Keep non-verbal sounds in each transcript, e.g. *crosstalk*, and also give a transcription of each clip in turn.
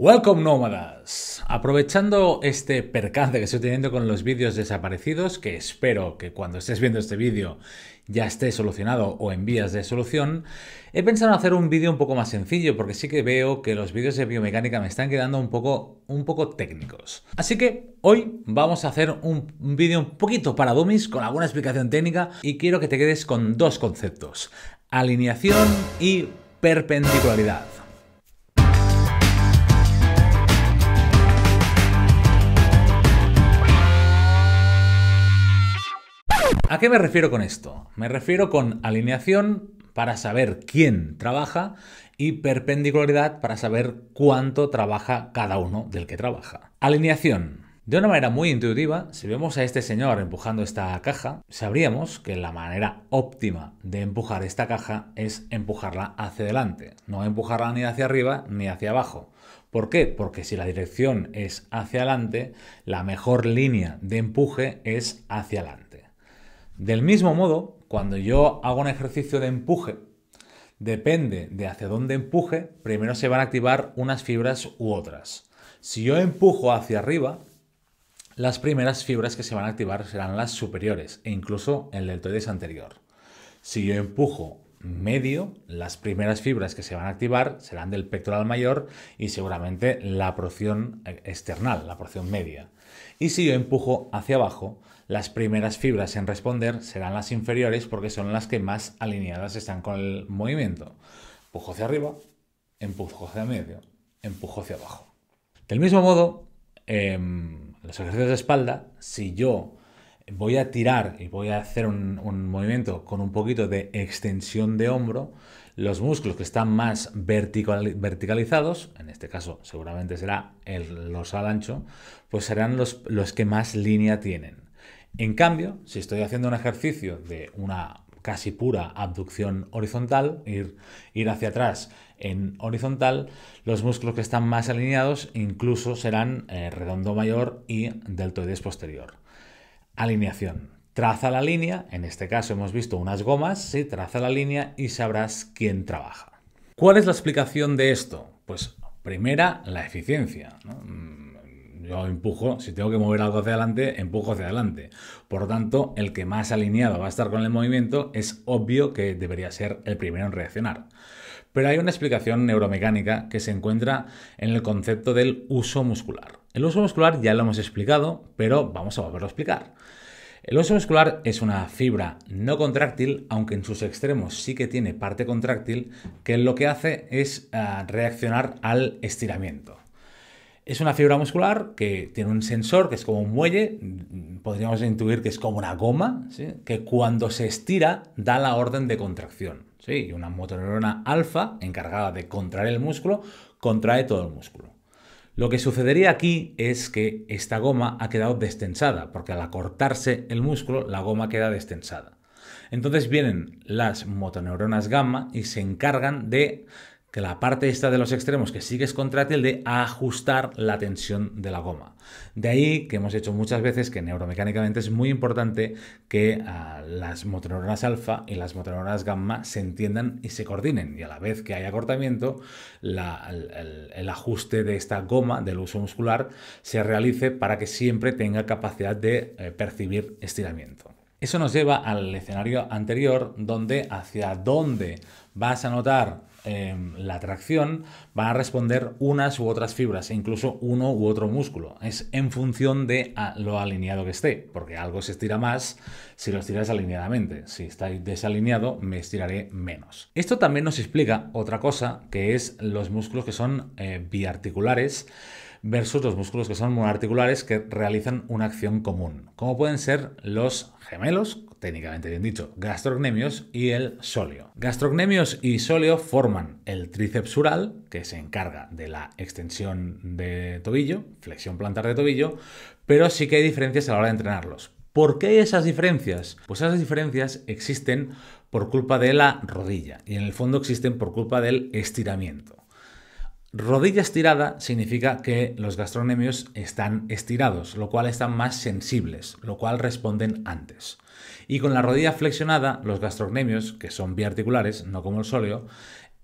Welcome nómadas. Aprovechando este percance que estoy teniendo con los vídeos desaparecidos, que espero que cuando estés viendo este vídeo ya esté solucionado o en vías de solución, he pensado en hacer un vídeo un poco más sencillo porque sí que veo que los vídeos de biomecánica me están quedando un poco, un poco técnicos. Así que hoy vamos a hacer un, vídeo un poquito para dummies con alguna explicación técnica y quiero que te quedes con dos conceptos, alineación y perpendicularidad. ¿A qué me refiero con esto? Me refiero con alineación para saber quién trabaja y perpendicularidad para saber cuánto trabaja cada uno del que trabaja. Alineación. De una manera muy intuitiva, si vemos a este señor empujando esta caja, sabríamos que la manera óptima de empujar esta caja es empujarla hacia adelante, no empujarla ni hacia arriba ni hacia abajo. ¿Por qué? Porque si la dirección es hacia adelante, la mejor línea de empuje es hacia adelante. Del mismo modo, cuando yo hago un ejercicio de empuje, depende de hacia dónde empuje, primero se van a activar unas fibras u otras. Si yo empujo hacia arriba, las primeras fibras que se van a activar serán las superiores e incluso el deltoides anterior. Si yo empujo medio, las primeras fibras que se van a activar serán del pectoral mayor y seguramente la porción eh, external, la porción media. Y si yo empujo hacia abajo, las primeras fibras en responder serán las inferiores porque son las que más alineadas están con el movimiento. Empujo hacia arriba, empujo hacia medio, empujo hacia abajo. Del mismo modo, en em, los ejercicios de espalda, si yo voy a tirar y voy a hacer un, movimiento con un poquito de extensión de hombro, los músculos que están más verticalizados, en este caso seguramente será el al ancho, pues serán los que más línea tienen. En cambio, si estoy haciendo un ejercicio de una casi pura abducción horizontal, ir, ir hacia atrás en horizontal, los músculos que están más alineados incluso serán eh, redondo mayor y deltoides posterior. Alineación. Traza la línea, en este caso hemos visto unas gomas, si traza la línea y sabrás quién trabaja. ¿Cuál es la explicación de esto? Pues primera, la eficiencia. Mm, yo empujo, si tengo que mover algo hacia adelante, empujo hacia adelante. Por lo tanto, el que más alineado va a estar con el movimiento es obvio que debería ser el primero en reaccionar. Pero hay una explicación neuromecánica que se encuentra en el concepto del uso muscular. El uso muscular ya lo hemos explicado, pero vamos a volverlo a explicar. El uso muscular es una fibra no contráctil, aunque en sus extremos sí que tiene parte contráctil, que lo que hace es ah, reaccionar al estiramiento. Es una fibra muscular que tiene un sensor que es como un muelle, podríamos intuir que es como una goma, que cuando se estira da la orden de contracción. ¿sí? una motoneurona alfa encargada de contraer el músculo contrae todo el músculo. Lo que sucedería aquí es que esta goma ha quedado destensada, porque al acortarse el músculo, la goma queda destensada. Entonces vienen las motoneuronas gamma y se encargan de que la parte esta de los extremos que sigue es contrátil de ajustar la tensión de la goma. De ahí que hemos hecho muchas veces que neuromecánicamente es muy importante que ah, las motoneuronas alfa y las motoneuronas gamma se entiendan y se coordinen. Y a la vez que hay acortamiento, el, ajuste de esta goma del uso muscular se realice para que siempre tenga capacidad de eh, percibir estiramiento. Eso nos lleva al escenario anterior donde hacia dónde vas a notar Em, la tracción, van a responder unas u otras fibras, e incluso uno u otro músculo. Es en función de lo alineado que esté, porque algo se estira más si lo estiras alineadamente. Si está desalineado, me estiraré menos. Esto también nos explica otra cosa, que es los músculos que son eh, biarticulares versus los músculos que son monarticulares que realizan una acción común, como pueden ser los gemelos, técnicamente bien dicho, gastrocnemios y el sóleo. Gastrocnemios y sóleo forman el tríceps ural, que se encarga de la extensión de tobillo, flexión plantar de tobillo, pero sí que hay diferencias a la hora de entrenarlos. ¿Por qué esas diferencias? Pues esas diferencias existen por culpa de la rodilla y en el fondo existen por culpa del estiramiento. Rodilla estirada significa que los gastrocnemios están estirados, lo cual están más sensibles, lo cual responden antes. Y con la rodilla flexionada, los gastrocnemios, que son biarticulares, no como el sóleo,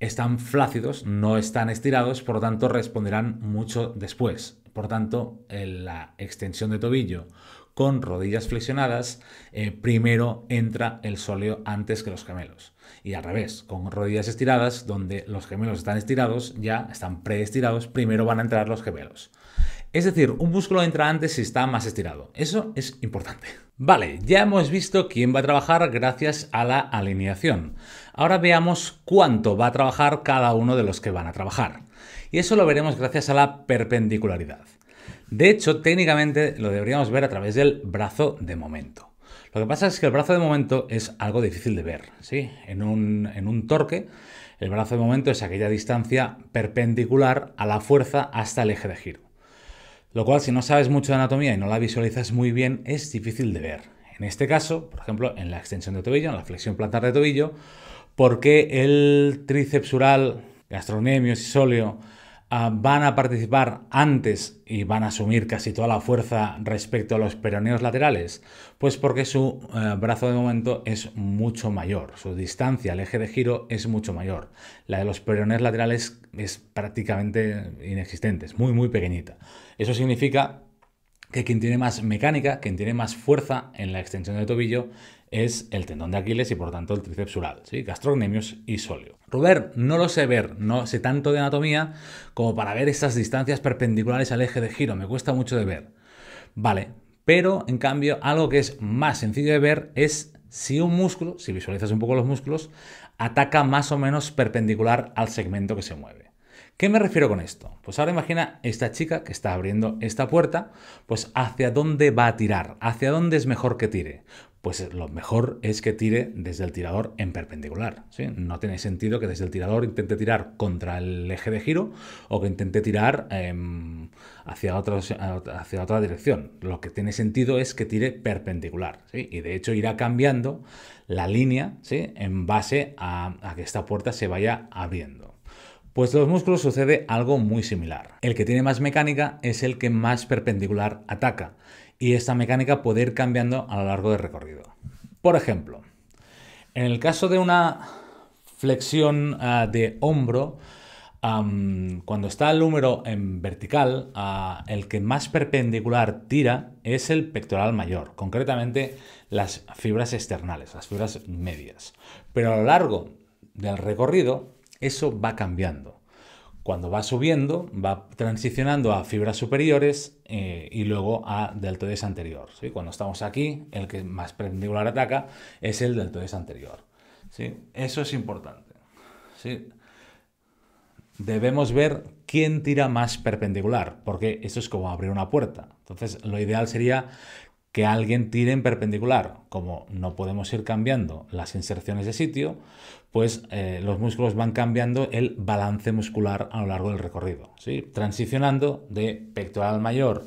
están flácidos, no están estirados, por lo tanto responderán mucho después. Por tanto, en la extensión de tobillo con rodillas flexionadas, eh, primero entra el sóleo antes que los gemelos. Y al revés, con rodillas estiradas, donde los gemelos están estirados, ya están preestirados, primero van a entrar los gemelos. Es decir, un músculo entra antes si está más estirado. Eso es importante. *laughs* Vale, ya hemos visto quién va a trabajar gracias a la alineación. Ahora veamos cuánto va a trabajar cada uno de los que van a trabajar. Y eso lo veremos gracias a la perpendicularidad. De hecho, técnicamente lo deberíamos ver a través del brazo de momento. Lo que pasa es que el brazo de momento es algo difícil de ver. ¿sí? En, un, torque, el brazo de momento es aquella distancia perpendicular a la fuerza hasta el eje de giro. Lo cual, si no sabes mucho de anatomía y no la visualizas muy bien, es difícil de ver. En este caso, por ejemplo, en la extensión de tobillo, en la flexión plantar de tobillo, porque el tríceps oral, gastrocnemio, sóleo Ah, van a participar antes y van a asumir casi toda la fuerza respecto a los peroneos laterales? Pues porque su eh, brazo de momento es mucho mayor, su distancia al eje de giro es mucho mayor. La de los peroneos laterales es prácticamente inexistente, es muy muy pequeñita. Eso significa que quien tiene más mecánica, quien tiene más fuerza en la extensión del tobillo es el tendón de Aquiles y por tanto el tríceps sural, ¿sí? gastrocnemius y sóleo. Robert, no lo sé ver, no sé tanto de anatomía como para ver esas distancias perpendiculares al eje de giro, me cuesta mucho de ver. Vale, pero en cambio algo que es más sencillo de ver es si un músculo, si visualizas un poco los músculos, ataca más o menos perpendicular al segmento que se mueve. ¿Qué me refiero con esto? Pues ahora imagina esta chica que está abriendo esta puerta, pues hacia dónde va a tirar, hacia dónde es mejor que tire. Pues eh, lo mejor es que tire desde el tirador en perpendicular. No tiene sentido que desde el tirador intente tirar contra el eje de giro o que intente tirar em, hacia, otra, dirección. Lo que tiene sentido es que tire perpendicular. Y de hecho irá cambiando la línea en base a que esta puerta se vaya abriendo. Pues los músculos sucede algo muy similar. El que tiene más mecánica es el que más perpendicular ataca y esta mecánica puede ir cambiando a lo largo del recorrido. Por ejemplo, en el caso de una flexión ah, de hombro, cuando está el húmero en vertical, ah, el que más perpendicular tira es el pectoral mayor, concretamente las fibras externales, las fibras medias. Pero a lo largo del recorrido, eso va cambiando. Cuando va subiendo, va transicionando a fibras superiores eh, y luego a deltoides anterior. ¿sí? Cuando estamos aquí, el que más perpendicular ataca es el deltoides anterior. ¿sí? Eso es importante. Debemos ver quién tira más perpendicular, porque eso es como abrir una puerta. Entonces, lo ideal sería que alguien tire en perpendicular. Como no podemos ir cambiando las inserciones de sitio, pues eh, los músculos van cambiando el balance muscular a lo largo del recorrido, ¿sí? transicionando de pectoral mayor,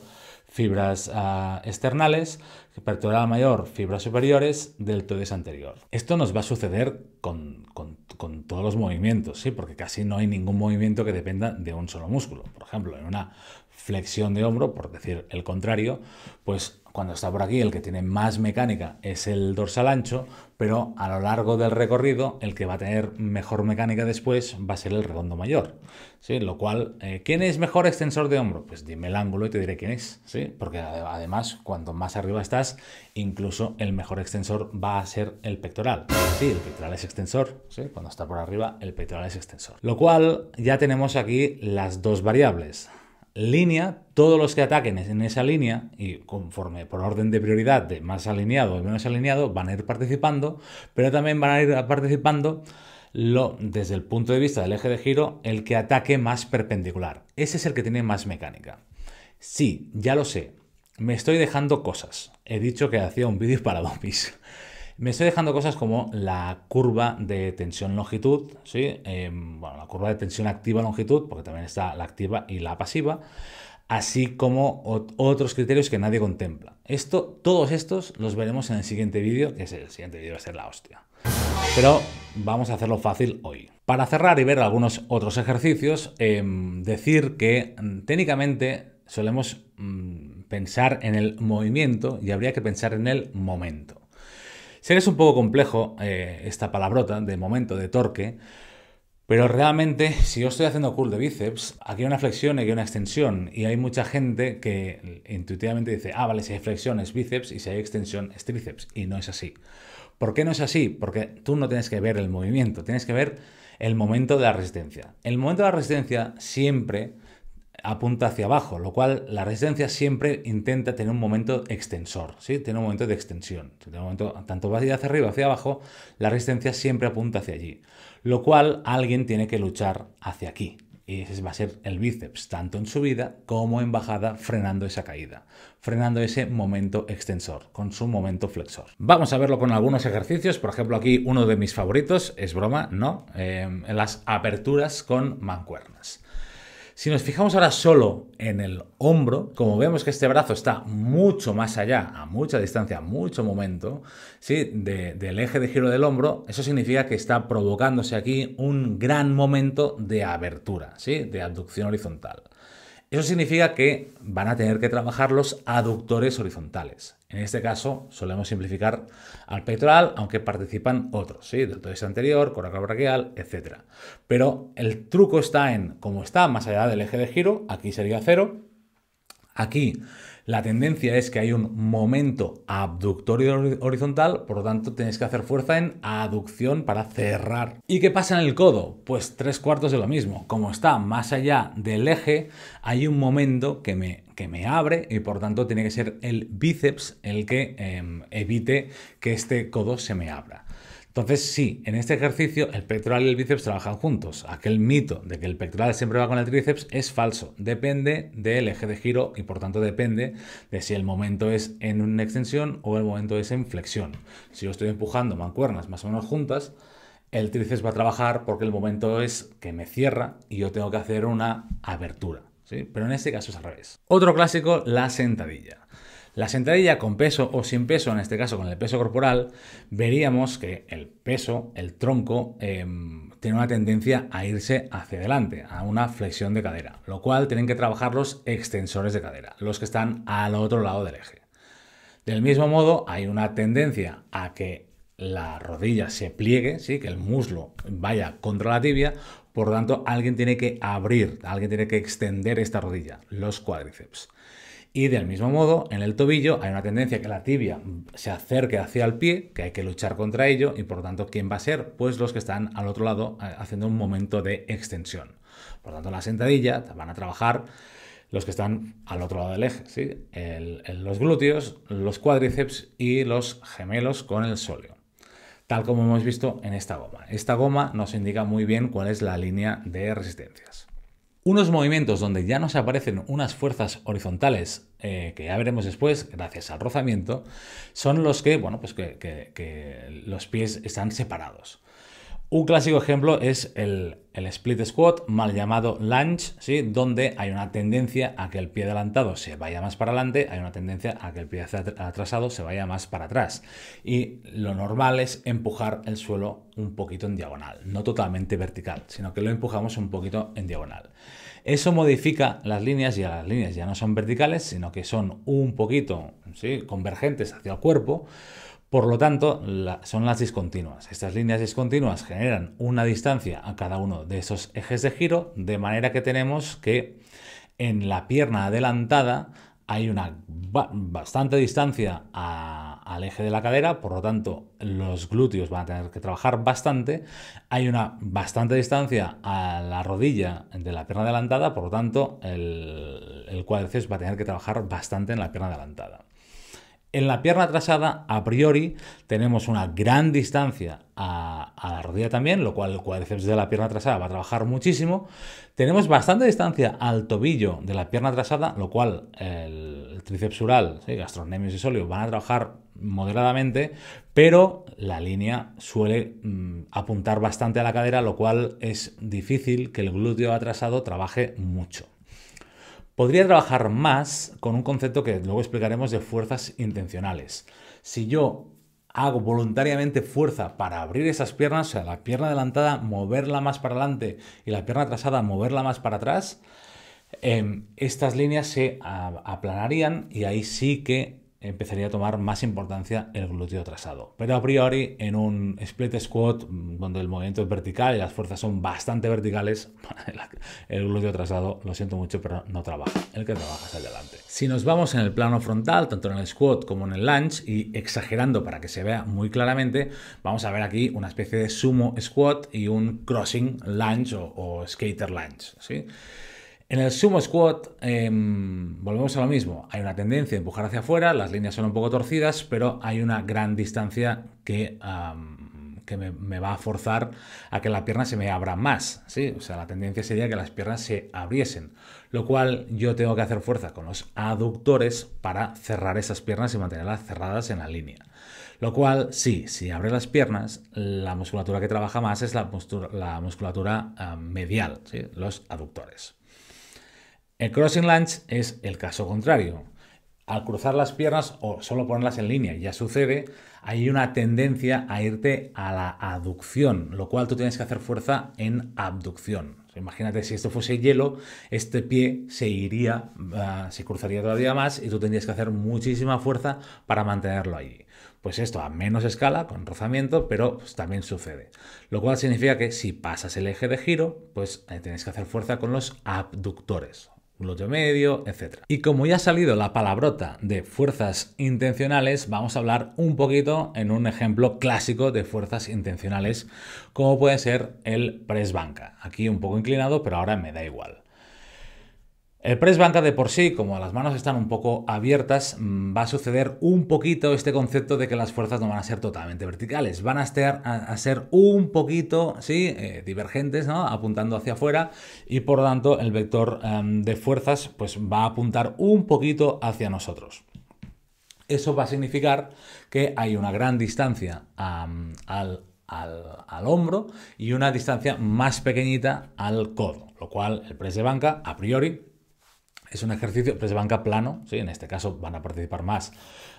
fibras ah, externales, pectoral mayor, fibras superiores, deltoides anterior. Esto nos va a suceder con, con, todos los movimientos, ¿sí? porque casi no hay ningún movimiento que dependa de un solo músculo. Por ejemplo, en una flexión de hombro, por decir el contrario, pues cuando está por aquí el que tiene más mecánica es el dorsal ancho, pero a lo largo del recorrido el que va a tener mejor mecánica después va a ser el redondo mayor. ¿sí? Lo cual, eh, ¿quién es mejor extensor de hombro? Pues dime el ángulo y te diré quién es. ¿sí? Porque eh, además, cuanto más arriba estás, incluso el mejor extensor va a ser el pectoral. Sí, el pectoral es extensor. Cuando está por arriba, el pectoral es extensor. Lo cual, ya tenemos aquí las dos variables línea, todos los que ataquen en esa línea, y conforme por orden de prioridad de más alineado o menos alineado, van a ir participando, pero también van a ir participando desde el punto de vista del eje de giro, el que ataque más perpendicular. Ese es el que tiene más mecánica. Sí, ya lo sé, me estoy dejando cosas. He dicho que hacía un vídeo para zombies. *laughs* Me estoy dejando cosas como la curva de tensión-longitud, ¿sí? Em, bueno, la curva de tensión activa-longitud, porque también está la activa y la pasiva, así como otros criterios que nadie contempla. Esto, todos estos los veremos en el siguiente vídeo, que es el siguiente vídeo va a ser la hostia. Pero vamos a hacerlo fácil hoy. Para cerrar y ver algunos otros ejercicios, em, decir que mm, técnicamente solemos mm, pensar en el movimiento y habría que pensar en el momento. Sé que es un poco complejo eh, esta palabrota de momento, de torque, pero realmente si yo estoy haciendo curl de bíceps, aquí hay una flexión y aquí hay una extensión, y hay mucha gente que intuitivamente dice, ah, vale, si hay flexión es bíceps y si hay extensión es tríceps, y no es así. ¿Por qué no es así? Porque tú no tienes que ver el movimiento, tienes que ver el momento de la resistencia. El momento de la resistencia siempre apunta hacia abajo, lo cual la resistencia siempre intenta tener un momento extensor, tiene un momento de extensión. momento, tanto va hacia arriba, hacia abajo, la resistencia siempre apunta hacia allí, lo cual alguien tiene que luchar hacia aquí. Y ese va a ser el bíceps, tanto en subida como en bajada, frenando esa caída, frenando ese momento extensor, con su momento flexor. Vamos a verlo con algunos ejercicios, por ejemplo aquí uno de mis favoritos, es broma, ¿no? Eh, las aperturas con mancuernas. Si nos fijamos ahora solo en el hombro, como vemos que este brazo está mucho más allá, a mucha distancia, a mucho momento, ¿sí? del eje de giro del hombro, eso significa que está provocándose aquí un gran momento de abertura, ¿sí? de abducción horizontal. Eso significa que van a tener que trabajar los aductores horizontales. En este caso, solemos simplificar al pectoral, aunque participan otros, ¿sí? deltoides anterior, coracal brachial, etc. Pero el truco está en, cómo está más allá del eje de giro, aquí sería cero, aquí la tendencia es que hay un momento abductorio horizontal, por lo tanto tenéis que hacer fuerza en aducción para cerrar. ¿Y qué pasa en el codo? Pues tres cuartos de lo mismo. Como está más allá del eje, hay un momento que me que me abre y por tanto tiene que ser el bíceps el que em, evite que este codo se me abra. Entonces, sí, en este ejercicio el pectoral y el bíceps trabajan juntos. Aquel mito de que el pectoral siempre va con el tríceps es falso. Depende del eje de giro y por tanto depende de si el momento es en una extensión o el momento es en flexión. Si yo estoy empujando mancuernas más o menos juntas, el tríceps va a trabajar porque el momento es que me cierra y yo tengo que hacer una abertura. Pero en este caso es al revés. Otro clásico, la sentadilla. La sentadilla con peso o sin peso, en este caso con el peso corporal, veríamos que el peso, el tronco, em, tiene una tendencia a irse hacia adelante, a una flexión de cadera, lo cual tienen que trabajar los extensores de cadera, los que están al otro lado del eje. Del mismo modo, hay una tendencia a que la rodilla se pliegue, ¿sí? que el muslo vaya contra la tibia, por lo tanto, alguien tiene que abrir, alguien tiene que extender esta rodilla, los cuádriceps. Y del mismo modo, en el tobillo hay una tendencia que la tibia se acerque hacia el pie, que hay que luchar contra ello, y por lo tanto, ¿quién va a ser? Pues los que están al otro lado eh, haciendo un momento de extensión. Por lo tanto, la sentadilla van a trabajar los que están al otro lado del eje, los glúteos, los cuádriceps y los gemelos con el sóleo. Tal como hemos visto en esta goma. Esta goma nos indica muy bien cuál es la línea de resistencias. Unos movimientos donde ya nos aparecen unas fuerzas horizontales, eh, que ya veremos después, gracias al rozamiento, son los que, bueno, pues que los pies están separados. Un clásico ejemplo es el, split squat, mal llamado lunge, donde hay una tendencia a que el pie adelantado se vaya más para adelante, hay una tendencia a que el pie atrasado se vaya más para atrás. Y lo normal es empujar el suelo un poquito en diagonal, no totalmente vertical, sino que lo empujamos un poquito en diagonal. Eso modifica las líneas y las líneas ya no son verticales, sino que son un poquito ¿sí? convergentes hacia el cuerpo por lo tanto, son las discontinuas. Estas líneas discontinuas generan una distancia a cada uno de esos ejes de giro, de manera que tenemos que en la pierna adelantada hay una bastante distancia al eje de la cadera, por lo tanto los glúteos van a tener que trabajar bastante, hay una bastante distancia a la rodilla de la pierna adelantada, por lo tanto el, el cuádriceps va a tener que trabajar bastante en la pierna adelantada. En la pierna atrasada, a priori, tenemos una gran distancia a, la rodilla también, lo cual el cuádriceps de la pierna atrasada va a trabajar muchísimo. Tenemos bastante distancia al tobillo de la pierna atrasada, lo cual el, el tríceps y sóleo van a trabajar moderadamente, pero la línea suele mm, apuntar bastante a la cadera, lo cual es difícil que el glúteo atrasado trabaje mucho. Podría trabajar más con un concepto que luego explicaremos de fuerzas intencionales. Si yo hago voluntariamente fuerza para abrir esas piernas, o sea, la pierna adelantada, moverla más para adelante y la pierna atrasada, moverla más para atrás, em, estas líneas se aplanarían y ahí sí que empezaría a tomar más importancia el glúteo trasado. Pero a priori, en un split squat, mm, donde el movimiento es vertical y las fuerzas son bastante verticales, *laughs* el glúteo trasado, lo siento mucho, pero no trabaja. El que trabaja es el delante. Si nos vamos en el plano frontal, tanto en el squat como en el lunge, y exagerando para que se vea muy claramente, vamos a ver aquí una especie de sumo squat y un crossing lunge o, skater lunge. ¿sí? En el sumo squat em, volvemos a lo mismo. Hay una tendencia a empujar hacia afuera, las líneas son un poco torcidas, pero hay una gran distancia que, me, va a forzar a que la pierna se me abra más. O sea, la tendencia sería que las piernas se abriesen, lo cual yo tengo que hacer fuerza con los aductores para cerrar esas piernas y mantenerlas cerradas en la línea. Lo cual, sí, si abre las piernas, la musculatura que trabaja más es la, musculatura medial, los aductores. El crossing lunge es el caso contrario. Al cruzar las piernas o solo ponerlas en línea, ya sucede, hay una tendencia a irte a la aducción, lo cual tú tienes que hacer fuerza en abducción. Imagínate si esto fuese hielo, este pie se iría, ah, se cruzaría todavía más y tú tendrías que hacer muchísima fuerza para mantenerlo allí. Pues esto a menos escala, con rozamiento, pero pues, también sucede. Lo cual significa que si pasas el eje de giro, pues eh, tienes que hacer fuerza con los abductores glúteo medio, etcétera. Y como ya ha salido la palabrota de fuerzas intencionales, vamos a hablar un poquito en un ejemplo clásico de fuerzas intencionales, como puede ser el press banca. Aquí un poco inclinado, pero ahora me da igual. El press banca de por sí, como las manos están un poco abiertas, mm, va a suceder un poquito este concepto de que las fuerzas no van a ser totalmente verticales, van a, ser, a ser un poquito, sí, eh, divergentes, ¿no? Apuntando hacia afuera y por lo tanto el vector em, de fuerzas pues va a apuntar un poquito hacia nosotros. Eso va a significar que hay una gran distancia al, al, hombro y una distancia más pequeñita al codo, lo cual el press de banca a priori es un ejercicio pues, de banca plano, ¿sí? en este caso van a participar más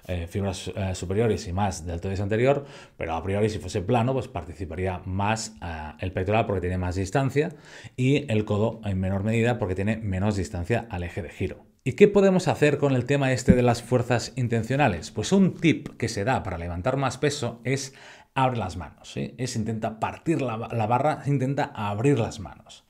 eh, fibras eh, superiores y más deltoides anterior, pero a priori si fuese plano pues participaría más eh, el pectoral porque tiene más distancia y el codo en menor medida porque tiene menos distancia al eje de giro. ¿Y qué podemos hacer con el tema este de las fuerzas intencionales? Pues un tip que se da para levantar más peso es abre las manos, es intenta partir la, la barra, intenta abrir las manos.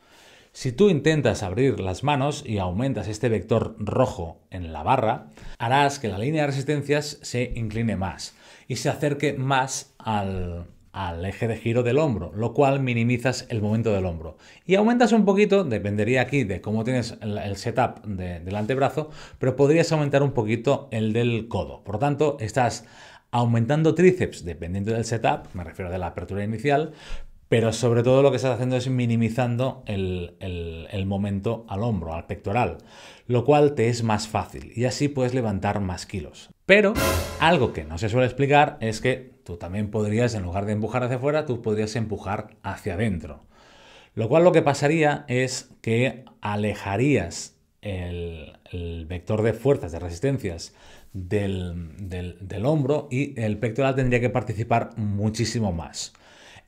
Si tú intentas abrir las manos y aumentas este vector rojo en la barra, harás que la línea de resistencias se incline más y se acerque más al, eje de giro del hombro, lo cual minimizas el momento del hombro. Y aumentas un poquito, dependería aquí de cómo tienes el, setup del antebrazo, pero podrías aumentar un poquito el del codo. Por lo tanto, estás aumentando tríceps dependiendo del setup, me refiero de la apertura inicial, pero sobre todo lo que estás haciendo es minimizando el, momento al hombro, al pectoral, lo cual te es más fácil y así puedes levantar más kilos. Pero algo que no se suele explicar es que tú también podrías, en lugar de empujar hacia afuera, tú podrías empujar hacia adentro. Lo cual lo que pasaría es que alejarías el, vector de fuerzas, de resistencias, del hombro y el pectoral tendría que participar muchísimo más.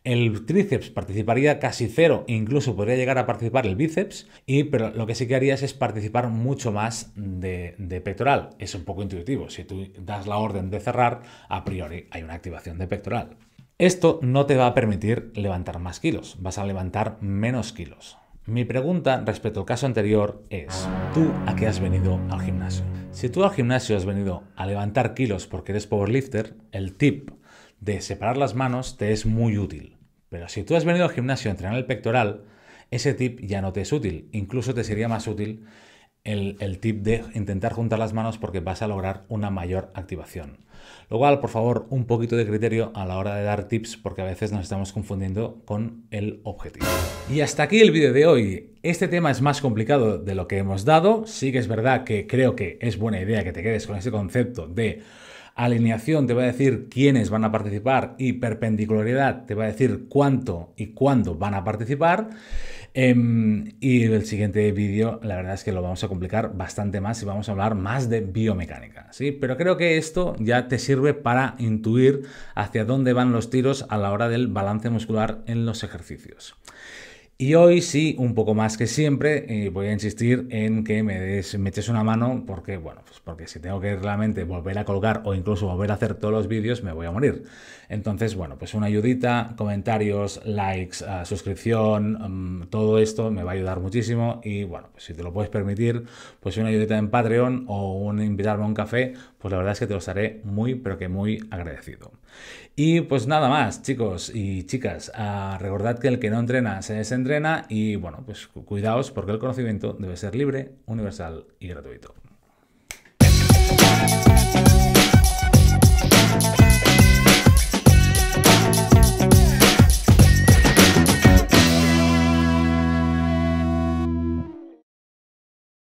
El tríceps participaría casi cero, incluso podría llegar a participar el bíceps, y, pero lo que sí que harías es participar mucho más de, de pectoral. Es un poco intuitivo. Si tú das la orden de cerrar, a priori hay una activación de pectoral. Esto no te va a permitir levantar más kilos, vas a levantar menos kilos. Mi pregunta respecto al caso anterior es, ¿tú a qué has venido al gimnasio? Si tú al gimnasio has venido a levantar kilos porque eres powerlifter, el tip de separar las manos te es muy útil. Pero si tú has venido al gimnasio a entrenar el pectoral, ese tip ya no te es útil. Incluso te sería más útil el, tip de intentar juntar las manos porque vas a lograr una mayor activación. Lo cual, por favor, un poquito de criterio a la hora de dar tips porque a veces nos estamos confundiendo con el objetivo. Y hasta aquí el vídeo de hoy. Este tema es más complicado de lo que hemos dado. Sí que es verdad que creo que es buena idea que te quedes con ese concepto de Alineación te va a decir quiénes van a participar y perpendicularidad te va a decir cuánto y cuándo van a participar. Em, y el siguiente vídeo, la verdad es que lo vamos a complicar bastante más y vamos a hablar más de biomecánica, ¿sí? Pero creo que esto ya te sirve para intuir hacia dónde van los tiros a la hora del balance muscular en los ejercicios. Y hoy sí, un poco más que siempre, eh, voy a insistir en que me, des, me eches una mano porque, bueno, pues porque si tengo que realmente volver a colgar o incluso volver a hacer todos los vídeos, me voy a morir. Entonces, bueno, pues una ayudita, comentarios, likes, ah, suscripción, mm, todo esto me va a ayudar muchísimo y, bueno, pues si te lo puedes permitir, pues una ayudita en Patreon o un invitarme a un café, pues la verdad es que te lo estaré muy, pero que muy agradecido. Y pues nada más, chicos y chicas, ah, recordad que el que no entrena se desentrena y bueno, pues cuidaos porque el conocimiento debe ser libre, universal y gratuito.